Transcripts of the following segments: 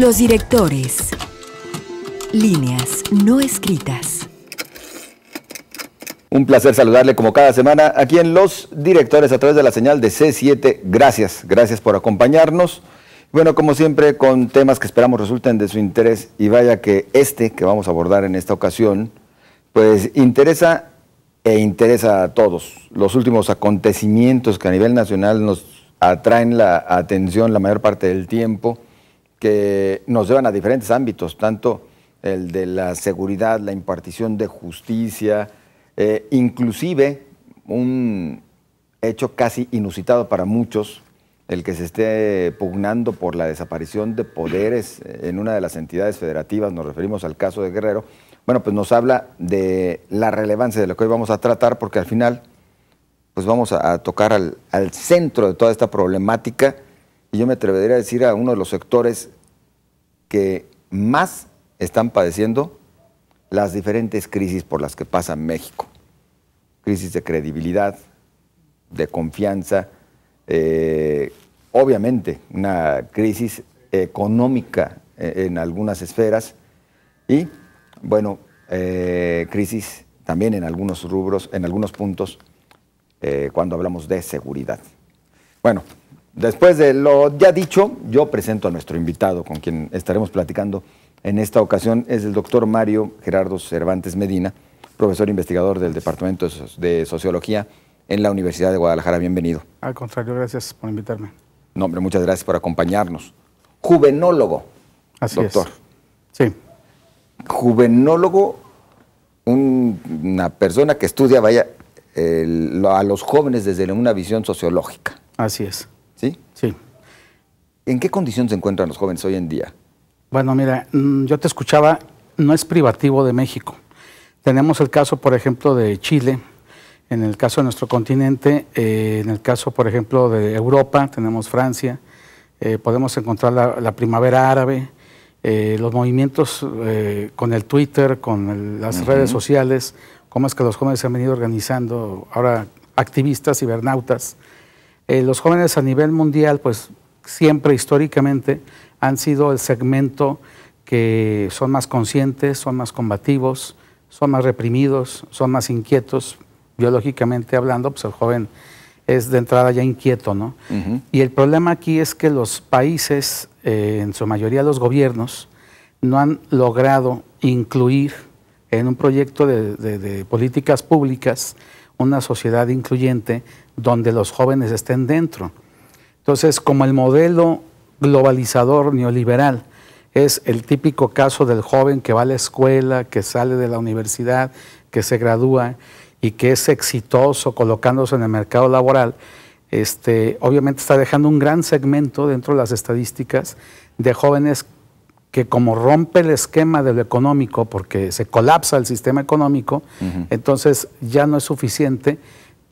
Los directores. Líneas no escritas. Un placer saludarle como cada semana aquí en Los Directores a través de la señal de C7. Gracias, gracias por acompañarnos. Bueno, como siempre, con temas que esperamos resulten de su interés y vaya que este que vamos a abordar en esta ocasión, pues interesa e interesa a todos. Los últimos acontecimientos que a nivel nacional nos atraen la atención la mayor parte del tiempo que nos llevan a diferentes ámbitos, tanto el de la seguridad, la impartición de justicia, eh, inclusive un hecho casi inusitado para muchos, el que se esté pugnando por la desaparición de poderes en una de las entidades federativas, nos referimos al caso de Guerrero, bueno, pues nos habla de la relevancia de lo que hoy vamos a tratar, porque al final, pues vamos a, tocar al centro de toda esta problemática y yo me atrevería a decir a uno de los sectores que más están padeciendo las diferentes crisis por las que pasa México. Crisis de credibilidad, de confianza, eh, obviamente una crisis económica eh, en algunas esferas y, bueno, eh, crisis también en algunos rubros, en algunos puntos, cuando hablamos de seguridad. Bueno, Después de lo ya dicho, yo presento a nuestro invitado con quien estaremos platicando en esta ocasión. Es el doctor Mario Gerardo Cervantes Medina, profesor investigador del Departamento de Sociología en la Universidad de Guadalajara. Bienvenido. Al contrario, gracias por invitarme. No, hombre, muchas gracias por acompañarnos. Juvenólogo. Así doctor. Sí. Juvenólogo, una persona que estudia, vaya, a los jóvenes desde una visión sociológica. Así es. ¿Sí? Sí. ¿En qué condición se encuentran los jóvenes hoy en día? Bueno, mira, mm, yo te escuchaba, no es privativo de México. Tenemos el caso, por ejemplo, de Chile, en el caso de nuestro continente, eh, en el caso, por ejemplo, de Europa, tenemos Francia, eh, podemos encontrar la, primavera árabe, eh, los movimientos con el Twitter, con las redes sociales, cómo es que los jóvenes se han venido organizando, ahora activistas, cibernautas. Eh, los jóvenes a nivel mundial, pues siempre históricamente han sido el segmento que son más conscientes, son más combativos, son más reprimidos, son más inquietos. Biológicamente hablando, pues el joven es de entrada ya inquieto, ¿no? Y el problema aquí es que los países, eh, en su mayoría los gobiernos, no han logrado incluir en un proyecto de políticas públicas una sociedad incluyente donde los jóvenes estén dentro. Entonces, como el modelo globalizador neoliberal es el típico caso del joven que va a la escuela, que sale de la universidad, que se gradúa y que es exitoso colocándose en el mercado laboral, este, obviamente está dejando un gran segmento dentro de las estadísticas de jóvenes que como rompe el esquema de lo económico, porque se colapsa el sistema económico, entonces ya no es suficiente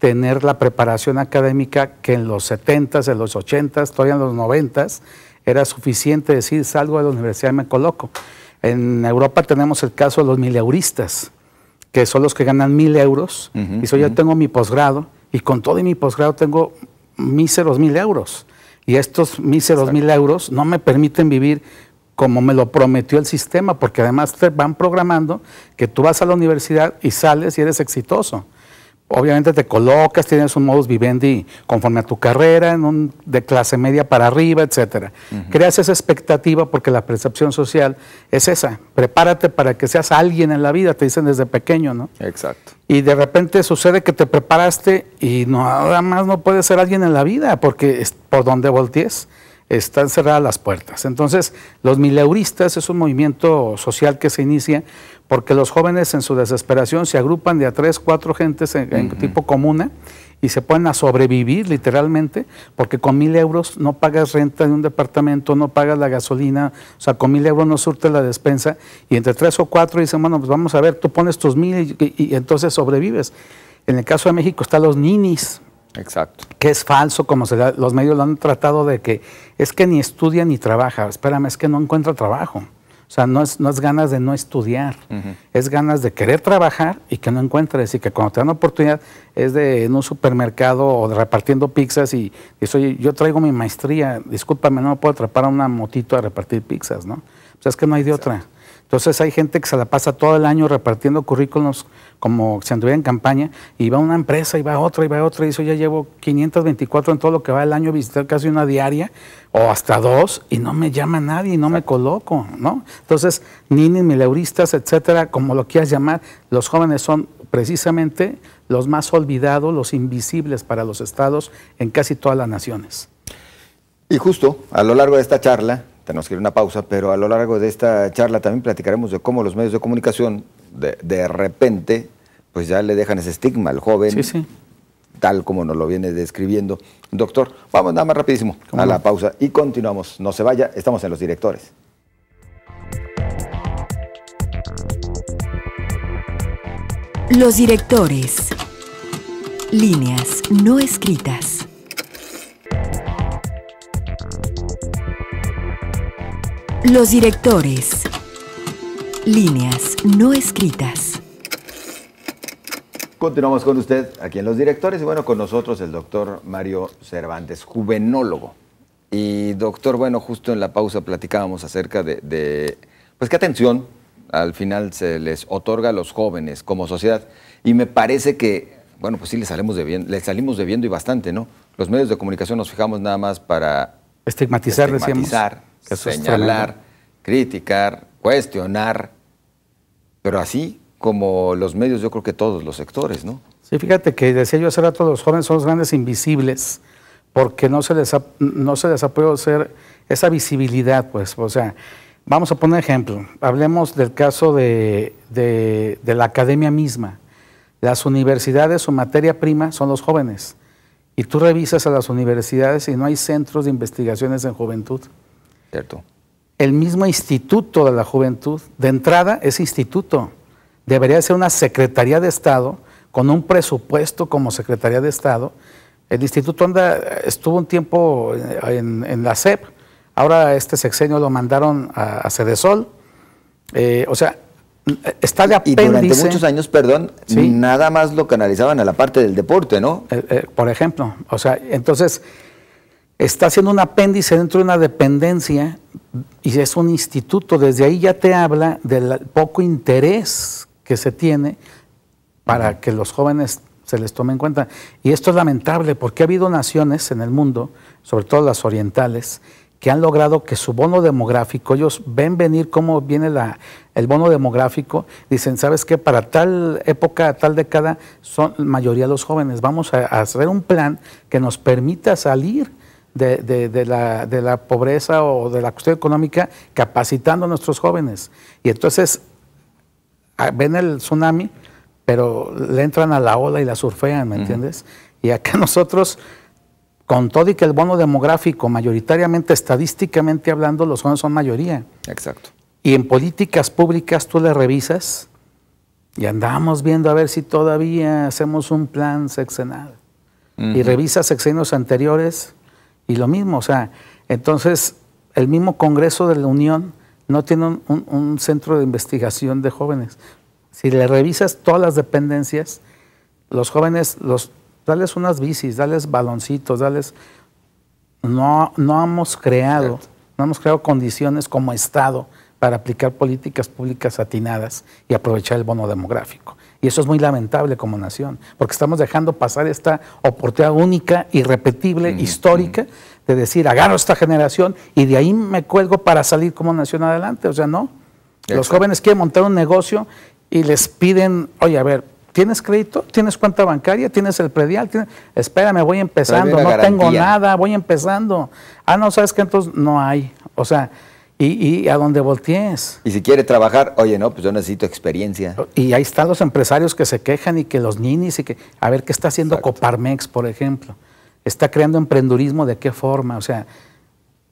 tener la preparación académica que en los 70 en los 80 todavía en los 90 era suficiente decir salgo de la universidad y me coloco. En Europa tenemos el caso de los mileuristas, que son los que ganan mil euros, y yo tengo mi posgrado, y con todo y mi posgrado tengo míseros mil euros. Y estos míseros mil euros no me permiten vivir como me lo prometió el sistema, porque además te van programando que tú vas a la universidad y sales y eres exitoso obviamente te colocas, tienes un modus vivendi conforme a tu carrera, en un, de clase media para arriba, etcétera. Creas esa expectativa porque la percepción social es esa. Prepárate para que seas alguien en la vida, te dicen desde pequeño, ¿no? Exacto. Y de repente sucede que te preparaste y nada más no puedes ser alguien en la vida porque es por donde voltees están cerradas las puertas. Entonces, los mileuristas es un movimiento social que se inicia porque los jóvenes en su desesperación se agrupan de a tres, cuatro gentes en, tipo comuna y se ponen a sobrevivir literalmente, porque con mil euros no pagas renta de un departamento, no pagas la gasolina, o sea, con mil euros no surte la despensa, y entre tres o cuatro dicen, bueno, pues vamos a ver, tú pones tus mil y, y entonces sobrevives. En el caso de México están los ninis, Exacto. Que es falso, como se da, los medios lo han tratado de que es que ni estudia ni trabaja. Espérame, es que no encuentra trabajo. O sea, no es, no es ganas de no estudiar, es ganas de querer trabajar y que no encuentres. Y que cuando te dan oportunidad es de en un supermercado o de repartiendo pizzas y dices, oye, yo traigo mi maestría, discúlpame, no me puedo atrapar a una motito a repartir pizzas, ¿no? O sea, es que no hay de otra. Entonces hay gente que se la pasa todo el año repartiendo currículos como si anduviera en campaña, y va a una empresa, y va a otra, y va a otra, y eso ya llevo 524 en todo lo que va el año, visitar casi una diaria, o hasta dos, y no me llama nadie, y no me coloco, ¿no? Entonces, ninis, mileuristas, etcétera, como lo quieras llamar, los jóvenes son precisamente los más olvidados, los invisibles para los estados en casi todas las naciones. Y justo a lo largo de esta charla, tenemos que ir a una pausa, pero a lo largo de esta charla también platicaremos de cómo los medios de comunicación de, repente, pues ya le dejan ese estigma al joven. Tal como nos lo viene describiendo. Doctor, vamos nada más rapidísimo a la pausa y continuamos. No se vaya, estamos en los directores. Los directores. Líneas no escritas. Los directores. Líneas no escritas. Continuamos con usted aquí en Los Directores y bueno, con nosotros el doctor Mario Cervantes, juvenólogo. Y doctor, bueno, justo en la pausa platicábamos acerca de, pues qué atención al final se les otorga a los jóvenes como sociedad. Y me parece que, bueno, pues sí les salimos, debiendo, les salimos y bastante, ¿no? Los medios de comunicación nos fijamos nada más para... Estigmatizar, estigmatizar señalar, criticar, cuestionar, pero así como los medios, yo creo que todos los sectores, ¿no? Sí, fíjate que decía yo a todos los jóvenes son los grandes invisibles, porque no se les ha, no se les ha podido hacer esa visibilidad, pues, o sea, vamos a poner ejemplo, hablemos del caso de la academia misma. Las universidades, su materia prima son los jóvenes. Y tú revisas a las universidades y no hay centros de investigaciones en juventud. Cierto el mismo Instituto de la Juventud. De entrada, ese instituto debería ser una Secretaría de Estado con un presupuesto como Secretaría de Estado. El instituto anda, estuvo un tiempo en, la SEP, ahora este sexenio lo mandaron a, a Cedesol. Eh, o sea, está de apéndice. Y durante muchos años, perdón, nada más lo canalizaban a la parte del deporte, ¿no? Eh, eh, por ejemplo, o sea, entonces está haciendo un apéndice dentro de una dependencia y es un instituto. Desde ahí ya te habla del poco interés que se tiene para que los jóvenes se les tome en cuenta. Y esto es lamentable porque ha habido naciones en el mundo, sobre todo las orientales, que han logrado que su bono demográfico, ellos ven venir cómo viene el bono demográfico, dicen, ¿sabes qué? Para tal época, tal década, son mayoría los jóvenes. Vamos a hacer un plan que nos permita salir de, la, pobreza o de la cuestión económica, capacitando a nuestros jóvenes. Y entonces ah, ven el tsunami, pero le entran a la ola y la surfean, ¿me entiendes? Y acá nosotros, con todo y que el bono demográfico, mayoritariamente, estadísticamente hablando, los jóvenes son mayoría. Exacto. Y en políticas públicas tú le revisas y andamos viendo a ver si todavía hacemos un plan sexenal. Y revisas sexenios anteriores y lo mismo, o sea, entonces el mismo Congreso de la Unión no tiene un, centro de investigación de jóvenes. Si le revisas todas las dependencias, los jóvenes, los, dales unas bicis, dales baloncitos, dales... No, no hemos creado, no hemos creado condiciones como Estado para aplicar políticas públicas atinadas y aprovechar el bono demográfico. Y eso es muy lamentable como nación, porque estamos dejando pasar esta oportunidad única, irrepetible, histórica, de decir, agarro esta generación y de ahí me cuelgo para salir como nación adelante. O sea, no. Los jóvenes quieren montar un negocio y les piden, oye, a ver, ¿Tienes crédito? ¿Tienes cuenta bancaria? ¿Tienes el predial? Espérame, voy empezando, no tengo nada, voy empezando. Ah, no, ¿sabes qué? Entonces no hay. O sea, y, a donde voltees. Y si quiere trabajar, oye, no, pues yo necesito experiencia. Y ahí están los empresarios que se quejan y que los ninis y que, a ver, ¿qué está haciendo Coparmex, por ejemplo? ¿Está creando emprendurismo de qué forma? O sea,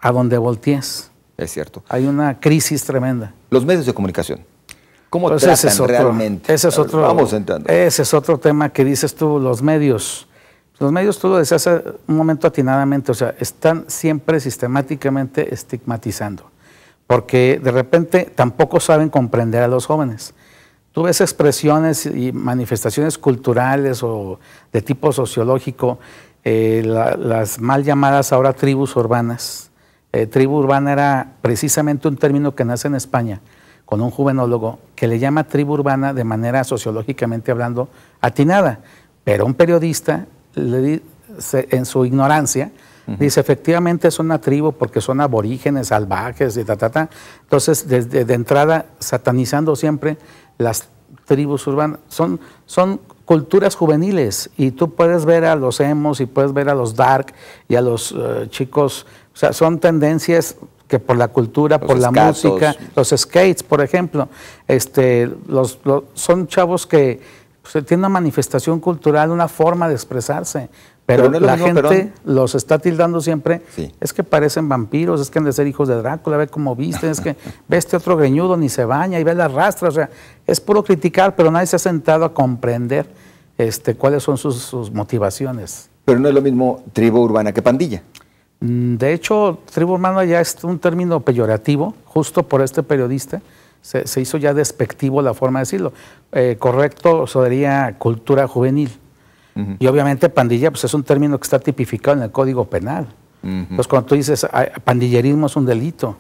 a donde voltees. Es cierto. Hay una crisis tremenda. Los medios de comunicación. ¿Cómo pues tratan realmente? Ese es otro, Vamos entrando. Ese es otro tema que dices tú, los medios. Los medios, tú lo decías hace un momento atinadamente, o sea, están siempre sistemáticamente estigmatizando porque de repente tampoco saben comprender a los jóvenes. Tú ves expresiones y manifestaciones culturales o de tipo sociológico, eh, las mal llamadas ahora tribus urbanas. Eh, tribu urbana era precisamente un término que nace en España con un juvenólogo que le llama tribu urbana de manera sociológicamente hablando atinada, pero un periodista le, en su ignorancia Dice, efectivamente es una tribu porque son aborígenes, salvajes, y ta, ta, ta. Entonces, desde de entrada, satanizando siempre las tribus urbanas. Son, son culturas juveniles y tú puedes ver a los emos y puedes ver a los dark y a los eh, chicos. O sea, son tendencias que por la cultura, por la música, los skates, por ejemplo, este, los, son chavos que pues, tienen una manifestación cultural, una forma de expresarse. Pero, la gente los está tildando siempre. Es que parecen vampiros, es que han de ser hijos de Drácula, ver cómo visten, es que ve este otro greñudo, ni se baña y ve las rastras. O sea, es puro criticar, pero nadie se ha sentado a comprender este, cuáles son sus, motivaciones. Pero no es lo mismo tribu urbana que pandilla. Mm, de hecho, tribu urbana ya es un término peyorativo, justo por este periodista. Se, hizo ya despectivo la forma de decirlo. Correcto, eh, correcto sería cultura juvenil y obviamente pandilla pues es un término que está tipificado en el Código Penal. Entonces cuando tú dices pandillerismo es un delito,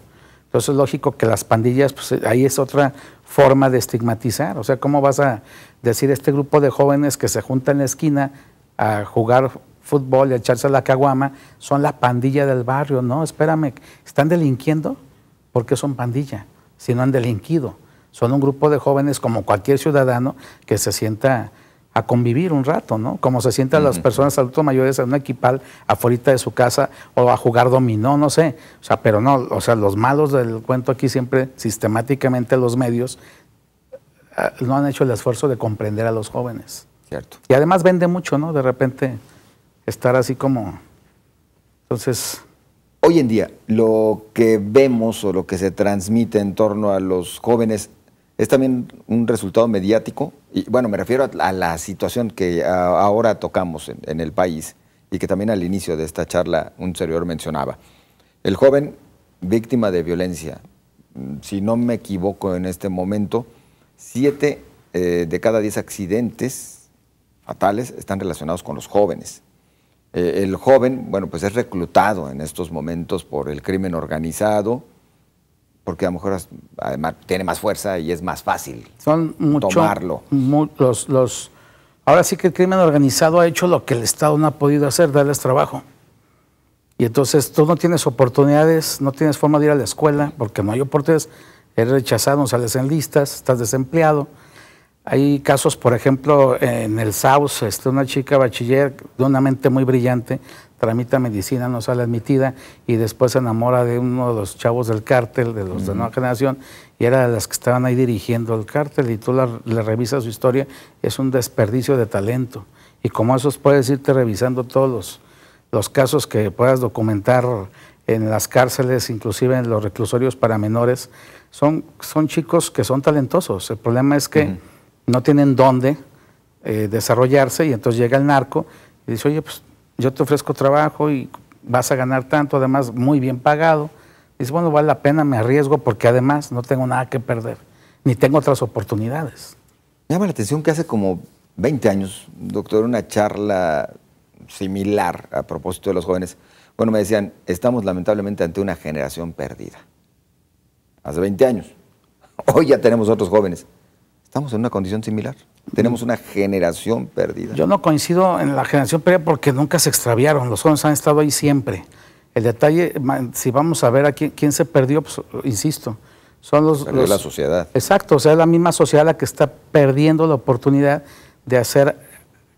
entonces es lógico que las pandillas, pues eh, ahí es otra forma de estigmatizar. O sea, ¿cómo vas a decir este grupo de jóvenes que se junta en la esquina a jugar fútbol y a echarse a la caguama son la pandilla del barrio? No, espérame, ¿están delinquiendo? porque son pandilla? Si no han delinquido. Son un grupo de jóvenes como cualquier ciudadano que se sienta a convivir un rato, ¿no? Como se sientan las personas adultos mayores en un equipal afuera de su casa o a jugar dominó, no sé. O sea, pero no, o sea, los malos del cuento aquí siempre, sistemáticamente los medios ah, no han hecho el esfuerzo de comprender a los jóvenes. Cierto. Y además vende mucho, ¿no? De repente estar así como... Entonces... Hoy en día, lo que vemos o lo que se transmite en torno a los jóvenes es también un resultado mediático y bueno, me refiero a, la situación que ahora tocamos en, el país y que también al inicio de esta charla un servidor mencionaba. El joven víctima de violencia, mm, si no me equivoco en este momento, siete eh, de cada diez accidentes fatales están relacionados con los jóvenes. Eh, el joven, bueno, pues es reclutado en estos momentos por el crimen organizado, porque a lo mejor además tiene más fuerza y es más fácil Son tomarlo. ahora sí que el crimen organizado ha hecho lo que el Estado no ha podido hacer, darles trabajo. Y entonces tú no tienes oportunidades, no tienes forma de ir a la escuela, porque no hay oportunidades, eres rechazado, no sales en listas, estás desempleado. Hay casos, por ejemplo, en el South, este, una chica bachiller de una mente muy brillante, tramita medicina, no sale admitida y después se enamora de uno de los chavos del cártel, de los de nueva generación, y era de las que estaban ahí dirigiendo el cártel y tú le revisas su historia, es un desperdicio de talento. Y como esos puedes irte revisando todos los, casos que puedas documentar en las cárceles, inclusive en los reclusorios para menores, son, son chicos que son talentosos. El problema es que no tienen dónde eh, desarrollarse y entonces llega el narco y dice, oye, pues yo te ofrezco trabajo y vas a ganar tanto, además muy bien pagado. Dice, bueno, vale la pena, me arriesgo porque además no tengo nada que perder, ni tengo otras oportunidades. Me llama la atención que hace como 20 años, doctor, una charla similar a propósito de los jóvenes. Bueno, me decían, estamos lamentablemente ante una generación perdida. Hace 20 años. Hoy ya tenemos otros jóvenes Estamos en una condición similar. Tenemos mm. una generación perdida. Yo no coincido en la generación perdida porque nunca se extraviaron. Los jóvenes han estado ahí siempre. El detalle, si vamos a ver a quién, se perdió, pues, insisto, son los, De la sociedad. Exacto, o sea, es la misma sociedad la que está perdiendo la oportunidad de hacer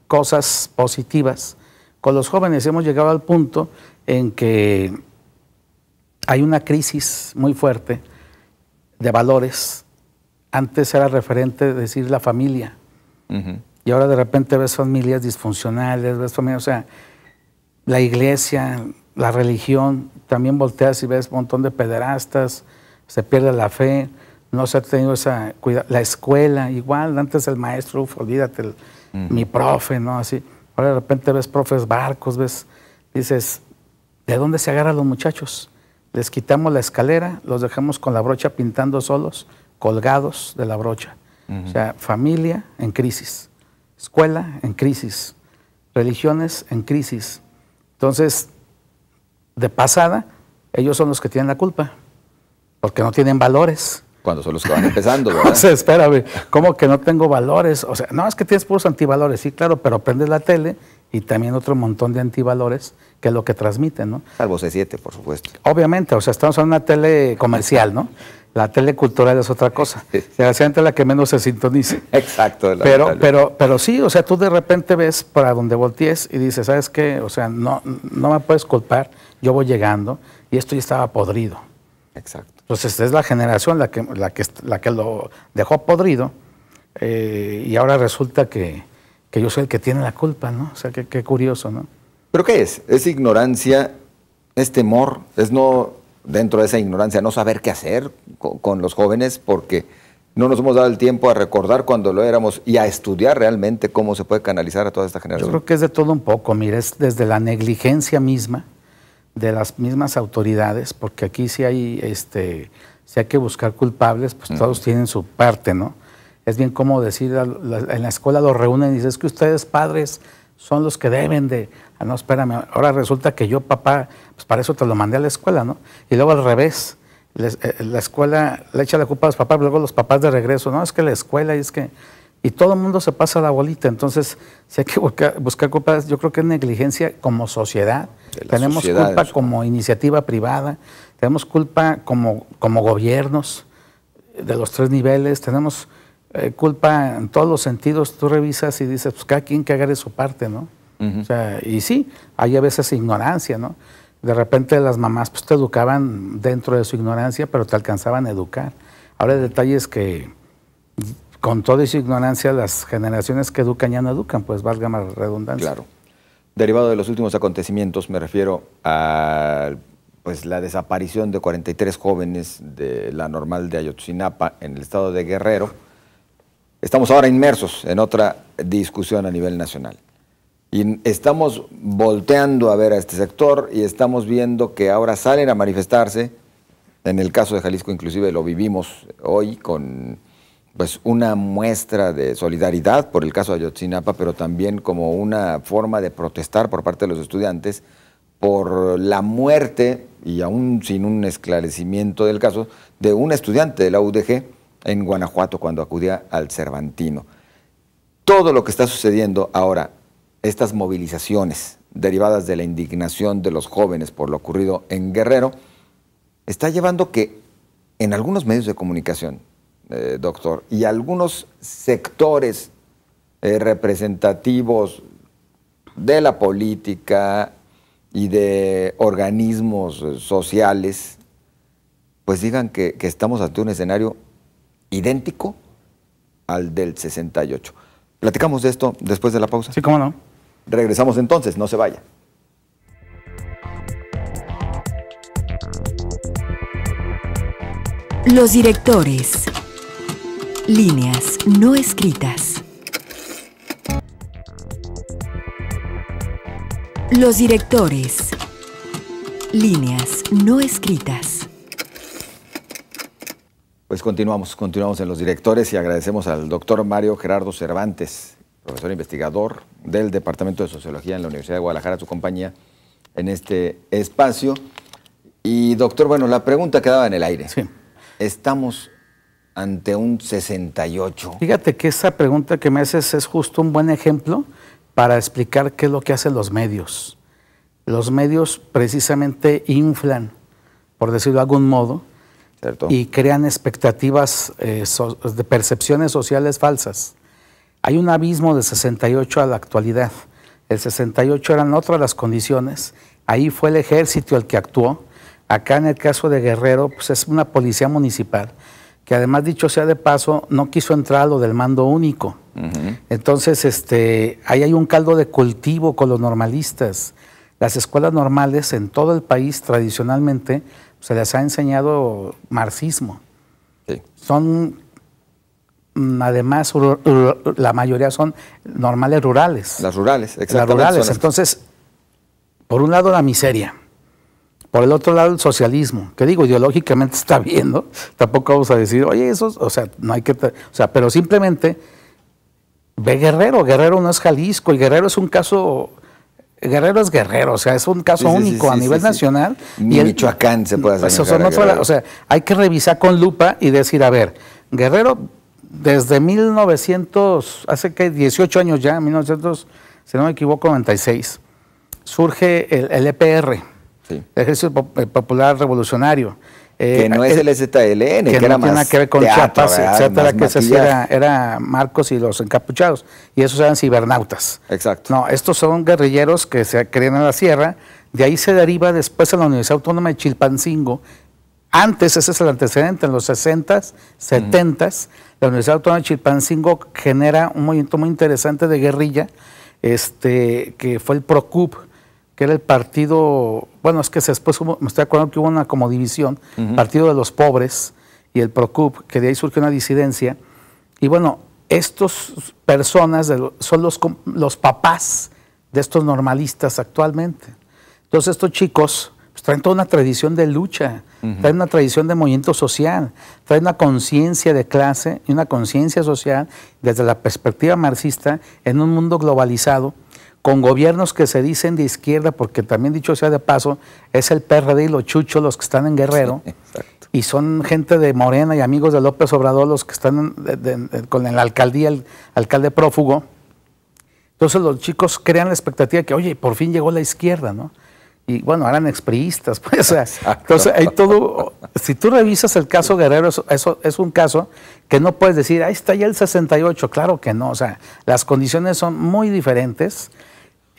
cosas positivas. Con los jóvenes hemos llegado al punto en que hay una crisis muy fuerte de valores antes era referente decir la familia. Y ahora de repente ves familias disfuncionales, ves familia, o sea, la iglesia, la religión, también volteas y ves un montón de pederastas, se pierde la fe, no se ha tenido esa cuidado, la escuela, igual, antes el maestro, uf, olvídate, mi profe, ¿no? Así. Ahora de repente ves profes barcos, ves, dices, ¿de dónde se agarran los muchachos? Les quitamos la escalera, los dejamos con la brocha pintando solos colgados de la brocha. O sea, familia en crisis, escuela en crisis, religiones en crisis. Entonces, de pasada, ellos son los que tienen la culpa, porque no tienen valores. Cuando son los que van empezando, ¿verdad? o sea, ¿cómo que no tengo valores? O sea, no, es que tienes puros antivalores, sí, claro, pero prendes la tele y también otro montón de antivalores que es lo que transmiten, ¿no? Salvo C7, por supuesto. Obviamente, o sea, estamos en una tele comercial, ¿no? La tele cultural es otra cosa. Desgraciadamente la que menos se sintoniza. Exacto. Pero, pero, pero sí, o sea, tú de repente ves para donde voltees y dices, ¿sabes qué? O sea, no, no me puedes culpar, yo voy llegando y esto ya estaba podrido. Exacto. Entonces es la generación la que, la que, la que lo dejó podrido eh, y ahora resulta que, que, yo soy el que tiene la culpa, ¿no? O sea, qué curioso, ¿no? ¿Pero qué es? ¿Es ignorancia? ¿Es temor? ¿Es no dentro de esa ignorancia, no saber qué hacer con, los jóvenes porque no nos hemos dado el tiempo a recordar cuando lo éramos y a estudiar realmente cómo se puede canalizar a toda esta generación. Yo creo que es de todo un poco, mire, es desde la negligencia misma de las mismas autoridades, porque aquí si hay, este, si hay que buscar culpables, pues todos tienen su parte, ¿no? Es bien como decir, en la escuela los reúnen y dicen, es que ustedes padres son los que deben de, ah, no, espérame, ahora resulta que yo, papá, pues para eso te lo mandé a la escuela, ¿no? Y luego al revés, eh, la escuela le echa la culpa a los papás, luego los papás de regreso, no, es que la escuela y es que... Y todo el mundo se pasa la bolita, entonces si hay que buscar, buscar culpas, yo creo que es negligencia como sociedad, tenemos culpa como iniciativa privada, tenemos culpa como, como gobiernos de los tres niveles, tenemos eh, culpa en todos los sentidos, tú revisas y dices, pues cada quien que haga de su parte, ¿no? o sea, y sí, hay a veces ignorancia, ¿no? De repente las mamás pues, te educaban dentro de su ignorancia, pero te alcanzaban a educar. Ahora hay detalles que con toda esa ignorancia las generaciones que educan ya no educan, pues valga más redundancia. Claro. Derivado de los últimos acontecimientos, me refiero a pues, la desaparición de 43 jóvenes de la normal de Ayotzinapa en el estado de Guerrero Estamos ahora inmersos en otra discusión a nivel nacional. Y estamos volteando a ver a este sector y estamos viendo que ahora salen a manifestarse. En el caso de Jalisco inclusive lo vivimos hoy con pues, una muestra de solidaridad por el caso de Ayotzinapa, pero también como una forma de protestar por parte de los estudiantes por la muerte, y aún sin un esclarecimiento del caso, de un estudiante de la UDG en Guanajuato cuando acudía al Cervantino. Todo lo que está sucediendo ahora, estas movilizaciones derivadas de la indignación de los jóvenes por lo ocurrido en Guerrero, está llevando que en algunos medios de comunicación, eh, doctor, y algunos sectores eh, representativos de la política y de organismos eh, sociales, pues digan que estamos ante un escenario idéntico al del 68. Platicamos de esto después de la pausa. Sí, cómo no. Regresamos entonces, no se vaya. Los directores. Líneas no escritas. Los directores. Líneas no escritas. Pues continuamos, continuamos en los directores y agradecemos al doctor Mario Gerardo Cervantes, profesor investigador del Departamento de Sociología en la Universidad de Guadalajara, su compañía en este espacio. Y doctor, bueno, la pregunta quedaba en el aire. Sí. Estamos ante un 68. Fíjate que esa pregunta que me haces es justo un buen ejemplo para explicar qué es lo que hacen los medios. Los medios precisamente inflan, por decirlo de algún modo, y crean expectativas eh, de percepciones sociales falsas. Hay un abismo del 68 a la actualidad. El 68 eran otras las condiciones. Ahí fue el ejército el que actuó. Acá en el caso de Guerrero, pues es una policía municipal que además dicho sea de paso, no quiso entrar a lo del mando único. Entonces, este, ahí hay un caldo de cultivo con los normalistas. Las escuelas normales en todo el país tradicionalmente se les ha enseñado marxismo. Son, mm, además, la mayoría son normales rurales. Las rurales, exactamente. Las rurales. Entonces, por un lado la miseria, por el otro lado el socialismo, que digo, ideológicamente está bien, ¿no? Tampoco vamos a decir, oye, eso, o sea, no hay que, o sea, pero simplemente ve Guerrero, Guerrero no es Jalisco, el Guerrero es un caso Guerrero es Guerrero, o sea, es un caso único a nivel nacional. Y el, Michoacán se puede hacer. Pues, o, sea, hay que revisar con lupa y decir, a ver, Guerrero desde 1900, hace que 18 años ya, 1900, si no me equivoco, 96, surge el, el EPR, el Ejército eh, Popular Revolucionario eh, que no es eh, el ZLN, que, era más. que ver con era, Marcos y los encapuchados, y esos eran cibernautas. Exacto. No, estos son guerrilleros que se creían en la sierra, de ahí se deriva después a la Universidad Autónoma de Chilpancingo. Antes, ese es el antecedente, en los 60s, 70s, la Universidad Autónoma de Chilpancingo genera un movimiento muy interesante de guerrilla, este, que fue el PROCUP era el partido, bueno, es que después me estoy acordando que hubo una como división, Partido de los Pobres y el PROCUP, que de ahí surgió una disidencia. Y bueno, estas personas son los, los papás de estos normalistas actualmente. Entonces estos chicos pues, traen toda una tradición de lucha, traen una tradición de movimiento social, traen una conciencia de clase y una conciencia social desde la perspectiva marxista en un mundo globalizado con gobiernos que se dicen de izquierda, porque también dicho sea de paso, es el PRD y los chuchos los que están en Guerrero, y son gente de Morena y amigos de López Obrador los que están con la alcaldía, el alcalde prófugo. Entonces los chicos crean la expectativa que, oye, por fin llegó la izquierda, ¿no? Y bueno, eran expriistas, pues. entonces hay todo. Si tú revisas el caso Guerrero, eso, es un caso que no puedes decir, ahí está ya el 68. Claro que no. O sea, las condiciones son muy diferentes.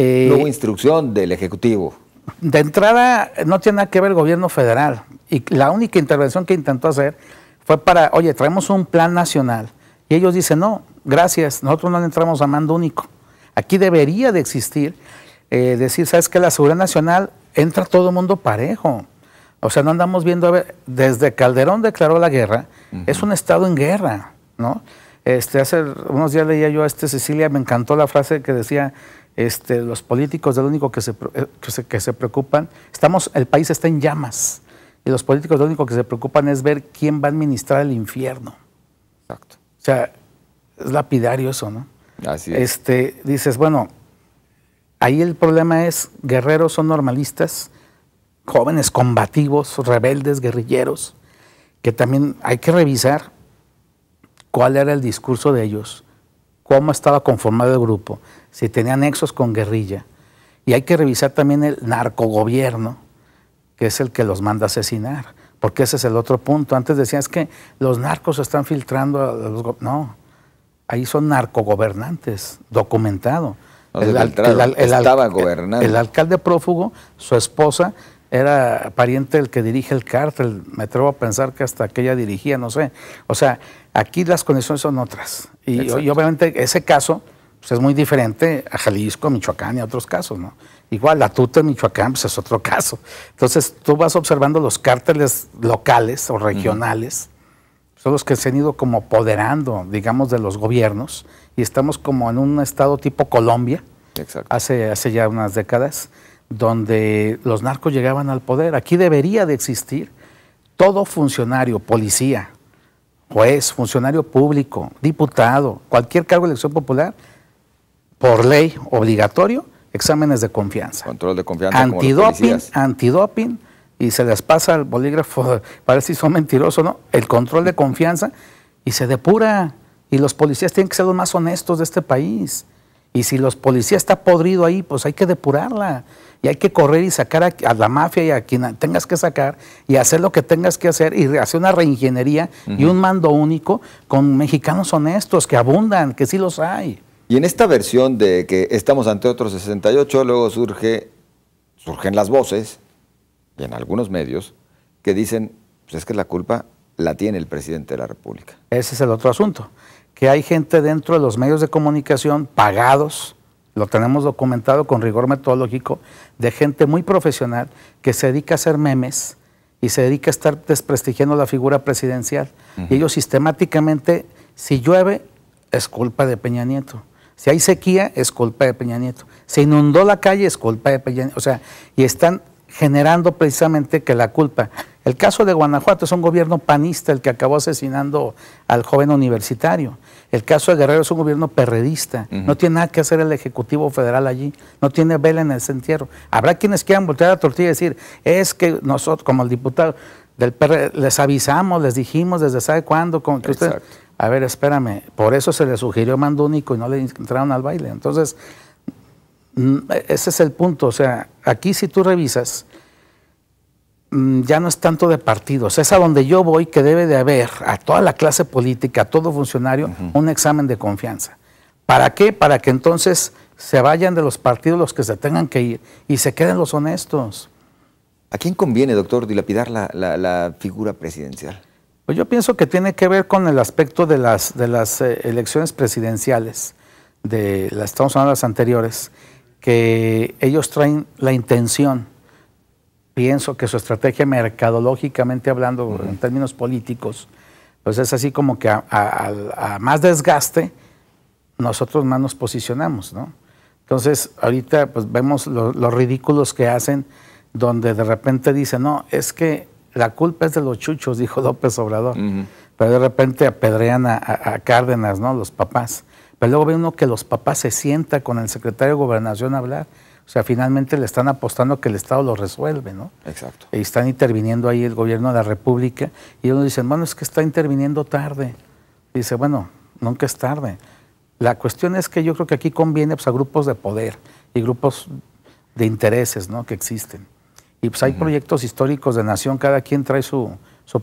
Eh, ¿No hubo instrucción del Ejecutivo? De entrada, no tiene nada que ver el gobierno federal. Y la única intervención que intentó hacer fue para, oye, traemos un plan nacional. Y ellos dicen, no, gracias, nosotros no entramos a mando único. Aquí debería de existir, eh, decir, ¿sabes qué? La seguridad nacional entra todo el mundo parejo. O sea, no andamos viendo, a ver, desde Calderón declaró la guerra, es un Estado en guerra, ¿no? Este, hace unos días leía yo a este Cecilia, me encantó la frase que decía, este, los políticos lo único eh, que se, que se, preocupan, estamos, el país está en llamas y los políticos lo único que se preocupan es ver quién va a administrar el infierno. Exacto. O sea, es lapidario eso, ¿no? Así Este, dices, bueno, ahí el problema es, guerreros son normalistas, jóvenes combativos, rebeldes, guerrilleros, que también hay que revisar cuál era el discurso de ellos, cómo estaba conformado el grupo, si tenía nexos con guerrilla. Y hay que revisar también el narcogobierno, que es el que los manda a asesinar, porque ese es el otro punto. Antes decían que los narcos están filtrando a los... No, ahí son narcogobernantes, documentado. el, estaba gobernando. El alcalde prófugo, su esposa, era pariente el que dirige el cártel, me atrevo a pensar que hasta aquella dirigía, no sé. O sea, aquí las condiciones son otras. Y, obviamente ese caso pues, es muy diferente a Jalisco, Michoacán y a otros casos, ¿no? Igual la tuta Michoacán pues, es otro caso. Entonces tú vas observando los cárteles locales o regionales. son los que se han ido como apoderando, digamos, de los gobiernos y estamos como en un estado tipo Colombia, Hace, hace ya unas décadas, donde los narcos llegaban al poder. Aquí debería de existir todo funcionario, policía, juez, funcionario público, diputado, cualquier cargo de elección popular, por ley obligatorio, exámenes de confianza. Control de confianza. Antidoping, antidoping, y se les pasa al bolígrafo, parece si son mentirosos, ¿no? El control de confianza y se depura. Y los policías tienen que ser los más honestos de este país. Y si los policías está podrido ahí, pues hay que depurarla. Y hay que correr y sacar a, la mafia y a quien tengas que sacar y hacer lo que tengas que hacer y hacer una reingeniería y un mando único con mexicanos honestos que abundan, que sí los hay. Y en esta versión de que estamos ante otro 68, luego surge, surgen las voces, y en algunos medios, que dicen, pues es que la culpa la tiene el presidente de la República. Ese es el otro asunto que hay gente dentro de los medios de comunicación pagados, lo tenemos documentado con rigor metodológico, de gente muy profesional que se dedica a hacer memes y se dedica a estar desprestigiando la figura presidencial. Y ellos sistemáticamente, si llueve, es culpa de Peña Nieto. Si hay sequía, es culpa de Peña Nieto. Se inundó la calle, es culpa de Peña Nieto. O sea, y están generando precisamente que la culpa el caso de Guanajuato es un gobierno panista el que acabó asesinando al joven universitario. El caso de Guerrero es un gobierno perredista. No tiene nada que hacer el Ejecutivo Federal allí. No tiene vela en el entierro. Habrá quienes quieran voltear la tortilla y decir, es que nosotros, como el diputado del PR, les avisamos, les dijimos desde sabe cuándo, con que A ver, espérame, por eso se le sugirió mando único y no le entraron al baile. Entonces, mm, ese es el punto. O sea, aquí si tú revisas Mm, ya no es tanto de partidos, es a donde yo voy que debe de haber a toda la clase política, a todo funcionario, un examen de confianza. ¿Para qué? Para que entonces se vayan de los partidos los que se tengan que ir y se queden los honestos. ¿A quién conviene, doctor, dilapidar la, figura presidencial? Pues yo pienso que tiene que ver con el aspecto de las, de las eh, elecciones presidenciales, de las Estados Unidos anteriores, que ellos traen la intención pienso que su estrategia mercadológicamente hablando, en términos políticos, pues es así como que a, más desgaste, nosotros más nos posicionamos, ¿no? Entonces, ahorita pues vemos los ridículos que hacen, donde de repente dicen, no, es que la culpa es de los chuchos, dijo López Obrador. Pero de repente apedrean a, Cárdenas, ¿no? Los papás. Pero luego ve uno que los papás se sienta con el secretario de Gobernación a hablar o sea, finalmente le están apostando que el Estado lo resuelve, ¿no? Exacto. Y están interviniendo ahí el gobierno de la República y ellos dicen, bueno, es que está interviniendo tarde. Y dice, bueno, nunca es tarde. La cuestión es que yo creo que aquí conviene pues, a grupos de poder y grupos de intereses, ¿no? Que existen. Y pues hay proyectos históricos de nación, cada quien trae su,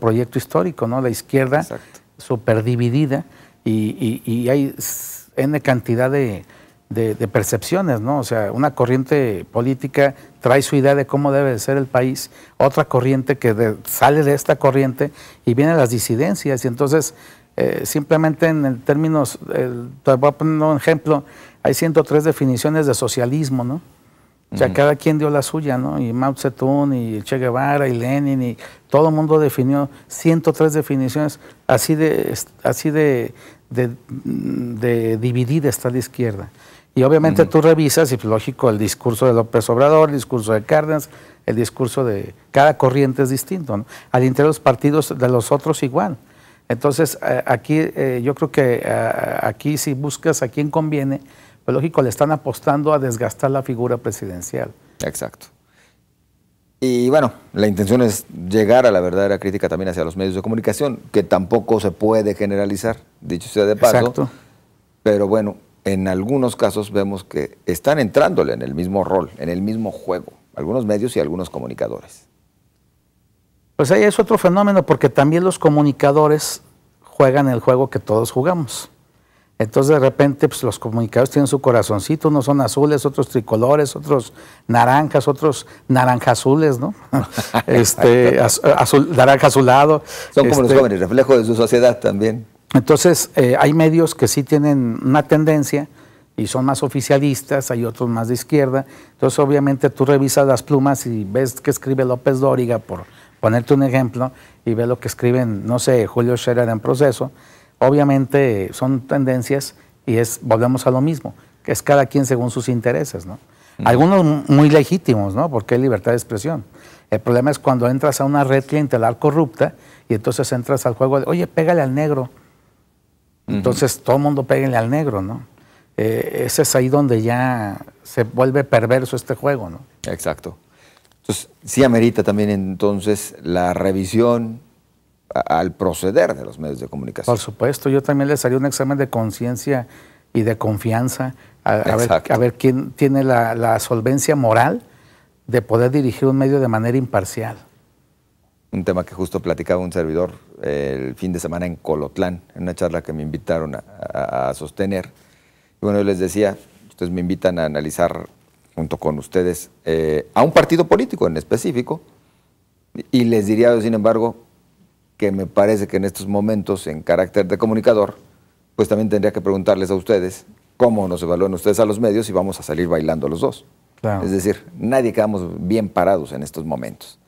proyecto histórico, ¿no? La izquierda superdividida, y, y hay N cantidad de de, percepciones, ¿no? O sea, una corriente política trae su idea de cómo debe ser el país, otra corriente que sale de esta corriente y vienen las disidencias. Y entonces, eh, simplemente en términos, voy a poner un ejemplo, hay 103 definiciones de socialismo, ¿no? O cada quien dio la suya, ¿no? Y Mao Zedong, y Che Guevara, y Lenin, y todo el mundo definió 103 definiciones así de, así de, de, de dividida está la izquierda. Y obviamente tú revisas, y lógico, el discurso de López Obrador, el discurso de Cárdenas, el discurso de cada corriente es distinto. ¿no? Al interior de los partidos de los otros igual. Entonces, eh, aquí eh, yo creo que eh, aquí si buscas a quién conviene, pues lógico, le están apostando a desgastar la figura presidencial. Exacto. Y bueno, la intención es llegar a la verdadera crítica también hacia los medios de comunicación, que tampoco se puede generalizar, dicho sea de paso. Exacto. Pero bueno, en algunos casos vemos que están entrándole en el mismo rol, en el mismo juego, algunos medios y algunos comunicadores. Pues ahí es otro fenómeno, porque también los comunicadores juegan el juego que todos jugamos. Entonces de repente pues, los comunicadores tienen su corazoncito, unos son azules, otros tricolores, otros naranjas, otros naranja azules, ¿no? este, azul, naranja azulado. Son como los este, jóvenes, reflejo de su sociedad también. Entonces, eh, hay medios que sí tienen una tendencia y son más oficialistas, hay otros más de izquierda. Entonces, obviamente, tú revisas las plumas y ves que escribe López Dóriga, por ponerte un ejemplo, y ves lo que escriben, no sé, Julio Scherer en proceso. Obviamente, son tendencias y es, volvemos a lo mismo, que es cada quien según sus intereses, ¿no? Algunos muy legítimos, ¿no? Porque hay libertad de expresión. El problema es cuando entras a una red clientelar corrupta y entonces entras al juego de, oye, pégale al negro, entonces todo el mundo péguenle al negro, ¿no? Eh, ese es ahí donde ya se vuelve perverso este juego, ¿no? Exacto. Entonces, sí amerita también entonces la revisión al proceder de los medios de comunicación. Por supuesto, yo también les haría un examen de conciencia y de confianza, a, ver, quién tiene la solvencia moral de poder dirigir un medio de manera imparcial un tema que justo platicaba un servidor eh, el fin de semana en Colotlán, en una charla que me invitaron a, sostener. Y bueno, yo les decía, ustedes me invitan a analizar junto con ustedes eh, a un partido político en específico, y les diría, sin embargo, que me parece que en estos momentos, en carácter de comunicador, pues también tendría que preguntarles a ustedes cómo nos evalúan ustedes a los medios y vamos a salir bailando los dos. Es decir, nadie quedamos bien parados en estos momentos.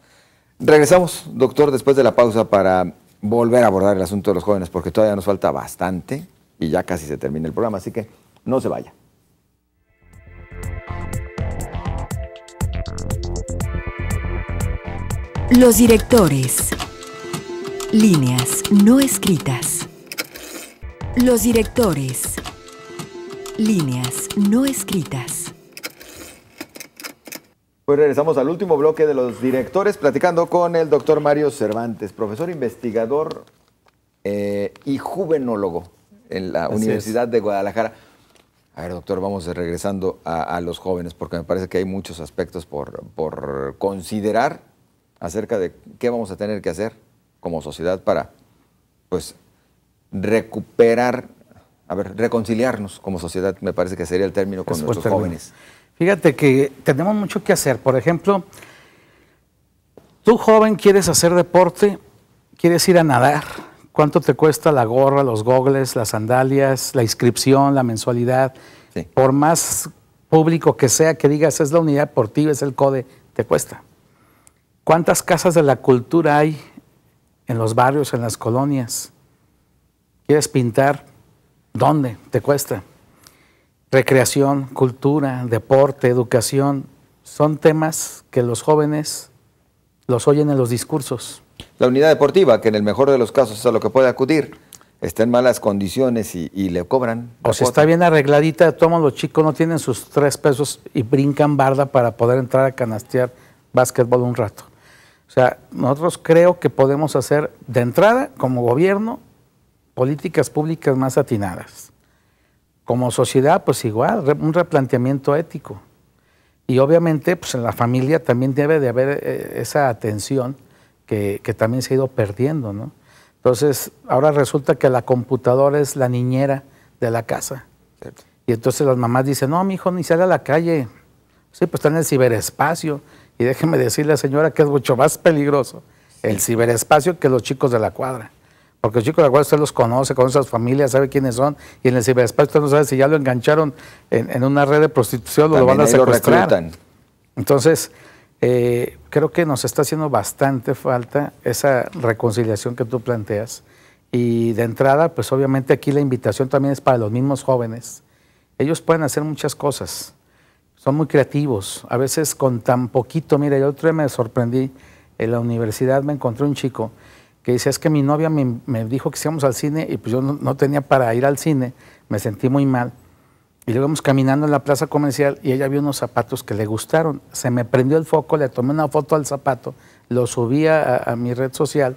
Regresamos, doctor, después de la pausa para volver a abordar el asunto de los jóvenes, porque todavía nos falta bastante y ya casi se termina el programa, así que no se vaya. Los directores. Líneas no escritas. Los directores. Líneas no escritas. Pues regresamos al último bloque de los directores, platicando con el doctor Mario Cervantes, profesor investigador eh, y juvenólogo en la Universidad de Guadalajara. A ver, doctor, vamos regresando a, los jóvenes, porque me parece que hay muchos aspectos por, considerar acerca de qué vamos a tener que hacer como sociedad para, pues, recuperar, a ver, reconciliarnos como sociedad, me parece que sería el término con nuestros jóvenes. Fíjate que tenemos mucho que hacer. Por ejemplo, tú joven quieres hacer deporte, quieres ir a nadar. ¿Cuánto te cuesta la gorra, los gogles, las sandalias, la inscripción, la mensualidad? Por más público que sea que digas es la unidad deportiva, es el CODE, te cuesta. ¿Cuántas casas de la cultura hay en los barrios, en las colonias? ¿Quieres pintar? ¿Dónde? Te cuesta recreación, cultura, deporte, educación, son temas que los jóvenes los oyen en los discursos. La unidad deportiva, que en el mejor de los casos es a lo que puede acudir, está en malas condiciones y, le cobran. O si está bien arregladita, toman los chicos, no tienen sus tres pesos y brincan barda para poder entrar a canastear básquetbol un rato. O sea, nosotros creo que podemos hacer de entrada, como gobierno, políticas públicas más atinadas. Como sociedad, pues igual, un replanteamiento ético. Y obviamente, pues en la familia también debe de haber eh, esa atención que, que también se ha ido perdiendo, ¿no? Entonces, ahora resulta que la computadora es la niñera de la casa. Y entonces las mamás dicen, no, mi hijo ni sale a la calle. Sí, pues está en el ciberespacio. Y déjeme decirle, señora, que es mucho más peligroso el ciberespacio que los chicos de la cuadra. Porque el chico de la cual usted los conoce, conoce a sus familias, sabe quiénes son, y en el ciberespacio usted no sabe si ya lo engancharon en, una red de prostitución o lo van a secuestrar. Entonces, eh, creo que nos está haciendo bastante falta esa reconciliación que tú planteas. Y de entrada, pues obviamente aquí la invitación también es para los mismos jóvenes. Ellos pueden hacer muchas cosas. Son muy creativos. A veces con tan poquito, mira, yo otro día me sorprendí. En la universidad me encontré un chico que dice, es que mi novia me, dijo que íbamos al cine y pues yo no, tenía para ir al cine, me sentí muy mal. Y luego íbamos caminando en la plaza comercial y ella vio unos zapatos que le gustaron. Se me prendió el foco, le tomé una foto al zapato, lo subí a, mi red social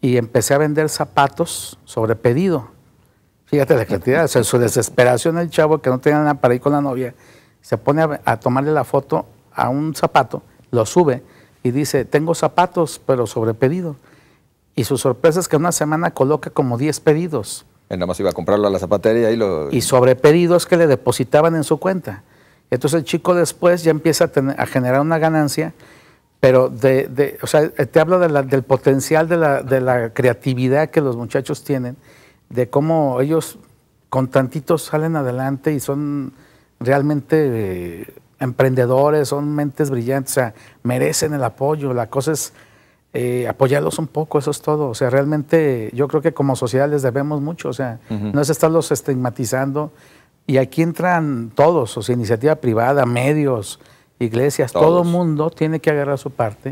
y empecé a vender zapatos sobre pedido. Fíjate la cantidad, o su desesperación el chavo que no tenía nada para ir con la novia, se pone a tomarle la foto a un zapato, lo sube y dice, tengo zapatos, pero sobre pedido. Y su sorpresa es que en una semana coloca como 10 pedidos. Él nada más iba a comprarlo a la zapatería y lo... Y sobre pedidos que le depositaban en su cuenta. Entonces el chico después ya empieza a, tener, a generar una ganancia, pero de, o sea, te habla del potencial de la, creatividad que los muchachos tienen, de cómo ellos con tantitos salen adelante y son realmente eh, emprendedores, son mentes brillantes, o sea, merecen el apoyo, la cosa es eh, apoyarlos un poco, eso es todo. O sea, realmente yo creo que como sociedad les debemos mucho, o sea, no es estarlos estigmatizando. Y aquí entran todos, o sea, iniciativa privada, medios, iglesias, todo todo mundo tiene que agarrar su parte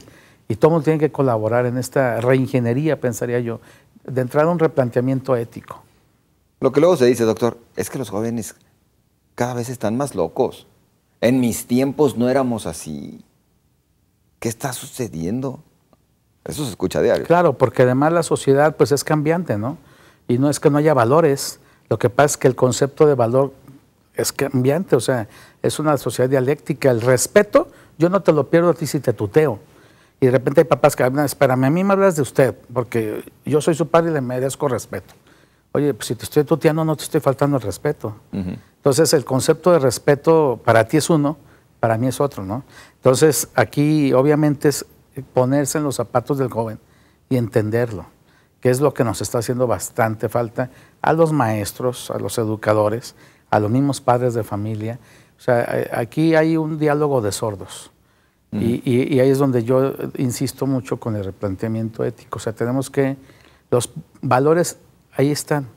y todo mundo tiene que colaborar en esta reingeniería, pensaría yo, de entrar a un replanteamiento ético. Lo que luego se dice, doctor, es que los jóvenes cada vez están más locos. En mis tiempos no éramos así. ¿Qué está sucediendo? Eso se escucha diario. Claro, porque además la sociedad pues es cambiante, ¿no? Y no es que no haya valores, lo que pasa es que el concepto de valor es cambiante, o sea, es una sociedad dialéctica. El respeto, yo no te lo pierdo a ti si te tuteo. Y de repente hay papás que hablan, espérame, a mí me hablas de usted, porque yo soy su padre y le merezco respeto. Oye, pues si te estoy tuteando, no te estoy faltando el respeto. Entonces, el concepto de respeto para ti es uno, para mí es otro, ¿no? Entonces, aquí obviamente es ponerse en los zapatos del joven y entenderlo, que es lo que nos está haciendo bastante falta a los maestros, a los educadores, a los mismos padres de familia. O sea, eh, aquí hay un diálogo de sordos. y, ahí es donde yo insisto mucho con el replanteamiento ético. O sea, tenemos que, los valores ahí están,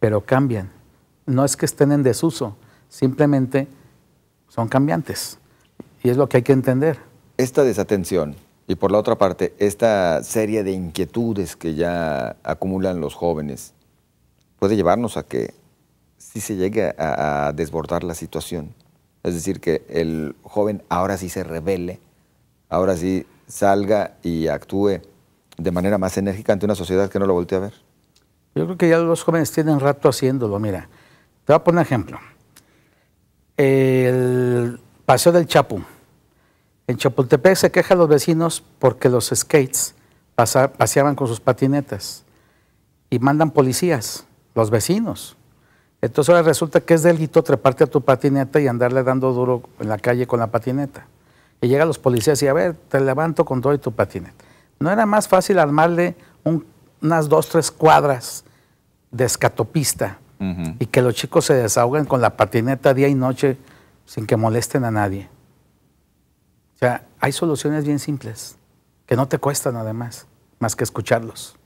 pero cambian. No es que estén en desuso, simplemente son cambiantes. Y es lo que hay que entender. Esta desatención y por la otra parte, esta serie de inquietudes que ya acumulan los jóvenes puede llevarnos a que sí se llegue a, desbordar la situación. Es decir, que el joven ahora sí se revele, ahora sí salga y actúe de manera más enérgica ante una sociedad que no lo voltea a ver. Yo creo que ya los jóvenes tienen rato haciéndolo. Mira, te voy a poner un ejemplo. El Paseo del Chapu en Chapultepec se quejan los vecinos porque los skates paseaban con sus patinetas y mandan policías, los vecinos. Entonces ahora resulta que es delito treparte a tu patineta y andarle dando duro en la calle con la patineta. Y llegan los policías y a ver, te levanto con todo y tu patineta. ¿No era más fácil armarle unas dos, tres cuadras de escatopista y que los chicos se desahoguen con la patineta día y noche sin que molesten a nadie? O sea, hay soluciones bien simples, que no te cuestan además, más que escucharlos.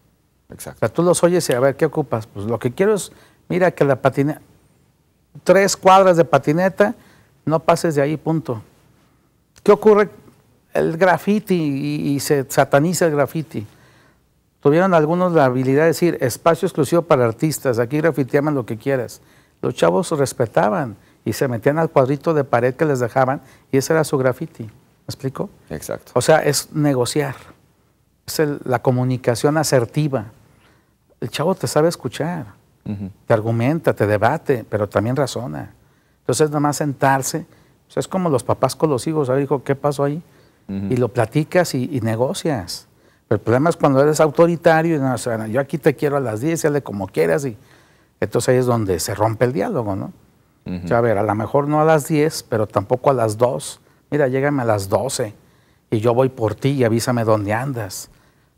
Exacto. O sea, tú los oyes y a ver, ¿qué ocupas? Pues lo que quiero es, mira que la patineta, tres cuadras de patineta, no pases de ahí, punto. ¿Qué ocurre? El graffiti y, se sataniza el graffiti. Tuvieron algunos la habilidad de decir, espacio exclusivo para artistas, aquí grafiteaban lo que quieras. Los chavos respetaban y se metían al cuadrito de pared que les dejaban y ese era su graffiti. ¿Me explico? Exacto. O sea, es negociar. Es la comunicación asertiva. El chavo te sabe escuchar, te argumenta, te debate, pero también razona. Entonces, nada más sentarse. Pues, es como los papás con los hijos. ¿Sabes, ¿qué pasó ahí? Y lo platicas y, negocias. Pero el problema es cuando eres autoritario y no, o yo aquí te quiero a las 10, hazle como quieras. Y entonces ahí es donde se rompe el diálogo, ¿no? o a ver, a lo mejor no a las 10, pero tampoco a las 2 mira, llégame a las 12 y yo voy por ti y avísame dónde andas.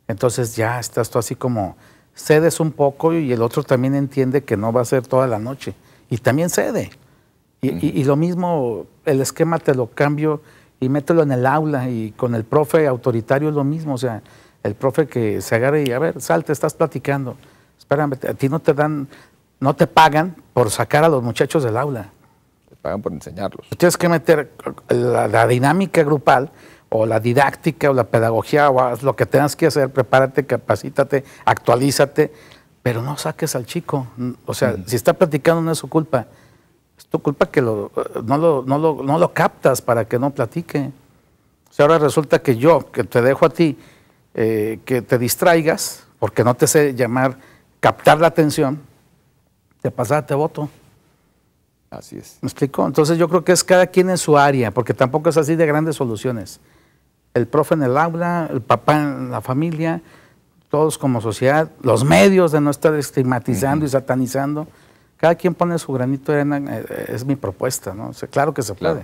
Entonces ya estás tú así como cedes un poco y el otro también entiende que no va a ser toda la noche y también cede. Y, lo mismo, el esquema te lo cambio y mételo en el aula y con el profe autoritario es lo mismo, o sea, el profe que se agarre y a ver, salte, estás platicando. Espérame, a ti no te dan, no te pagan por sacar a los muchachos del aula pagan por enseñarlos. Tienes que meter la, dinámica grupal o la didáctica o la pedagogía o lo que tengas que hacer, prepárate, capacítate, actualízate, pero no saques al chico. O sea, si está platicando no es su culpa. Es tu culpa que lo, no, lo, captas para que no platique. si ahora resulta que yo, que te dejo a ti, eh, que te distraigas, porque no te sé llamar, captar la atención, te pasaste voto. Así es. ¿Me explico? Entonces yo creo que es cada quien en su área, porque tampoco es así de grandes soluciones. El profe en el aula, el papá en la familia, todos como sociedad, los medios de no estar estigmatizando y satanizando. Cada quien pone su granito de arena, eh, es mi propuesta, ¿no? claro que se puede.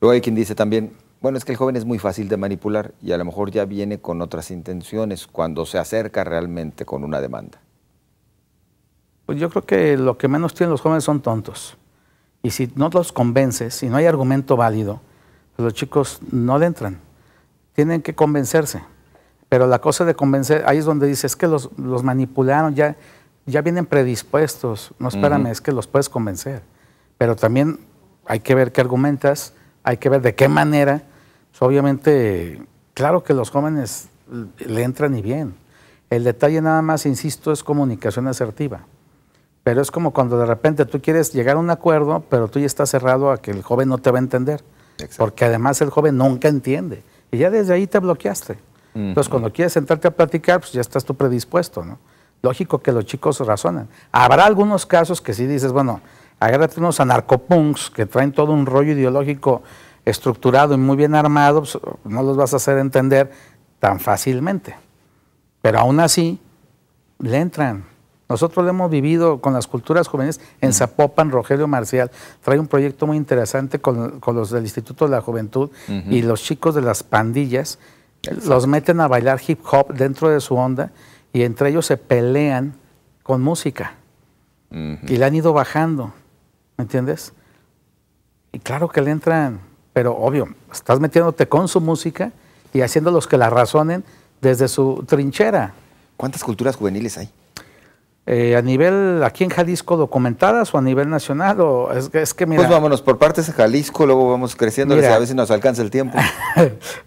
Luego hay quien dice también, bueno, es que el joven es muy fácil de manipular y a lo mejor ya viene con otras intenciones cuando se acerca realmente con una demanda. Pues yo creo que lo que menos tienen los jóvenes son tontos. Y si no los convences, si no hay argumento válido, pues los chicos no le entran. Tienen que convencerse. Pero la cosa de convencer, ahí es donde dices, es que los, manipularon, ya, ya vienen predispuestos. No, espérame, es que los puedes convencer. Pero también hay que ver qué argumentas, hay que ver de qué manera. Pues, obviamente, claro que los jóvenes le entran y bien. El detalle nada más, insisto, es comunicación asertiva. Pero es como cuando de repente tú quieres llegar a un acuerdo, pero tú ya estás cerrado a que el joven no te va a entender. Porque además el joven nunca entiende. Y ya desde ahí te bloqueaste. Entonces, cuando quieres sentarte a platicar, pues ya estás tú predispuesto, ¿no? Lógico que los chicos razonan. Habrá algunos casos que sí dices, bueno, agárrate unos anarcopunks que traen todo un rollo ideológico estructurado y muy bien armado, pues no los vas a hacer entender tan fácilmente. Pero aún así, le entran, nosotros lo hemos vivido con las culturas juveniles en Zapopan, Rogelio Marcial. Trae un proyecto muy interesante con, los del Instituto de la Juventud y los chicos de las pandillas. Los meten a bailar hip hop dentro de su onda y entre ellos se pelean con música. Y le han ido bajando, ¿me entiendes? Y claro que le entran, pero obvio, estás metiéndote con su música y haciendo los que la razonen desde su trinchera. ¿Cuántas culturas juveniles hay? Eh, a nivel aquí en Jalisco documentadas o a nivel nacional? O es, que pues vámonos por partes de Jalisco, luego vamos creciendo a ver si nos alcanza el tiempo.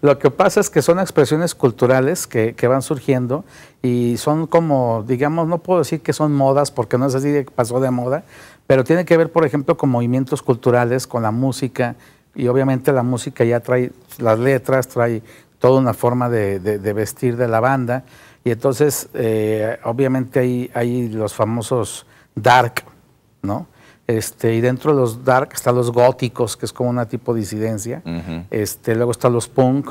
lo que pasa es que son expresiones culturales que, van surgiendo y son como, digamos, no puedo decir que son modas porque no es así que pasó de moda, pero tiene que ver, por ejemplo, con movimientos culturales, con la música y obviamente la música ya trae las letras, trae toda una forma de vestir de la banda. Y entonces, eh, obviamente, hay, los famosos dark, ¿no? Este, y dentro de los dark están los góticos, que es como una tipo de disidencia. este, luego están los punk,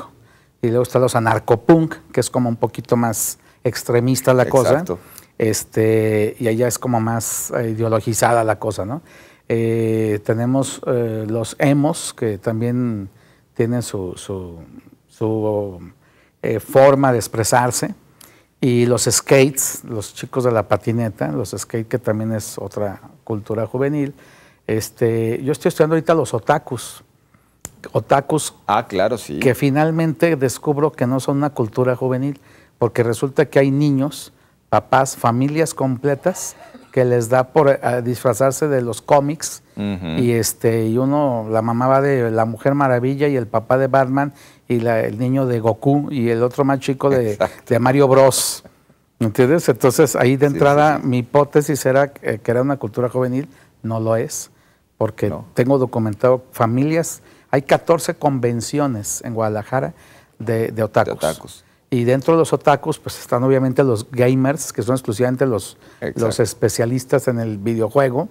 y luego están los anarcopunk, que es como un poquito más extremista la cosa. Este, y allá es como más eh, ideologizada la cosa, ¿no? Eh, tenemos los emos, que también tienen su, su, forma de expresarse y los skates, los chicos de la patineta, los skates que también es otra cultura juvenil. Este, yo estoy estudiando ahorita los otakus. Otakus. Ah, claro, sí. Que finalmente descubro que no son una cultura juvenil, porque resulta que hay niños, papás, familias completas que les da por eh, disfrazarse de los cómics y este y uno la mamá va de la Mujer Maravilla y el papá de Batman y el niño de Goku y el otro más chico de, Mario Bros. ¿Entiendes? Entonces ahí de entrada mi hipótesis era eh, que era una cultura juvenil, no lo es, porque tengo documentado familias, hay 14 convenciones en Guadalajara de, de otakus. Y dentro de los otakus, pues están obviamente los gamers, que son exclusivamente los, los especialistas en el videojuego,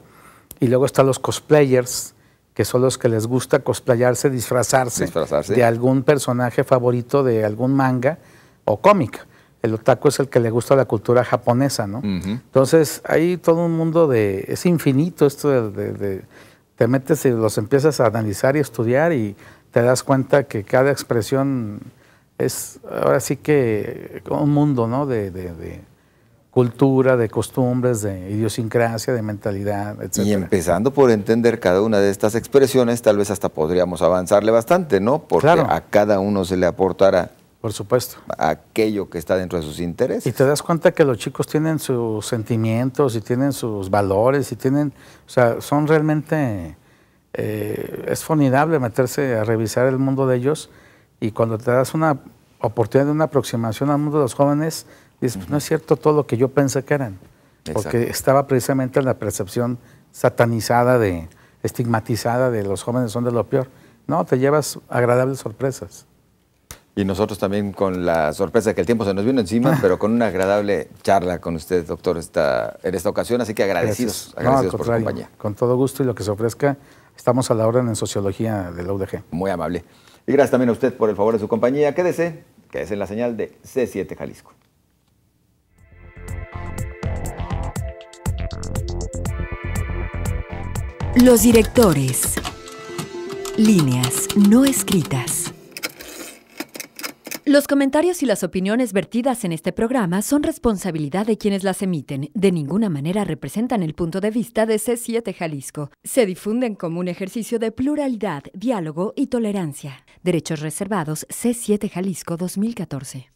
y luego están los cosplayers, que son los que les gusta cosplayarse, disfrazarse, de algún personaje favorito de algún manga o cómic. El otaku es el que le gusta la cultura japonesa, ¿no? Entonces, hay todo un mundo de... Es infinito esto de, Te metes y los empiezas a analizar y estudiar y te das cuenta que cada expresión es ahora sí que un mundo, ¿no? de cultura, de costumbres, de idiosincrasia, de mentalidad, etc. Y empezando por entender cada una de estas expresiones, tal vez hasta podríamos avanzarle bastante, ¿no? Porque a cada uno se le aportará. Por supuesto. Aquello que está dentro de sus intereses. Y te das cuenta que los chicos tienen sus sentimientos y tienen sus valores y tienen, o sea, son realmente, eh, es formidable meterse a revisar el mundo de ellos y cuando te das una oportunidad de una aproximación al mundo de los jóvenes, pues, no es cierto todo lo que yo pensé que eran. Porque estaba precisamente en la percepción satanizada, de, estigmatizada de los jóvenes son de lo peor. No, te llevas agradables sorpresas. Y nosotros también con la sorpresa que el tiempo se nos vino encima, pero con una agradable charla con usted, doctor, esta, en esta ocasión. Así que agradecidos, agradecidos por su compañía. Con todo gusto y lo que se ofrezca, estamos a la orden en Sociología de la UDG. Muy amable. Y gracias también a usted por el favor de su compañía. Quédese, quédese en la señal de C7 Jalisco. Los directores. Líneas no escritas. Los comentarios y las opiniones vertidas en este programa son responsabilidad de quienes las emiten. De ninguna manera representan el punto de vista de C7 Jalisco. Se difunden como un ejercicio de pluralidad, diálogo y tolerancia. Derechos reservados C7 Jalisco 2014.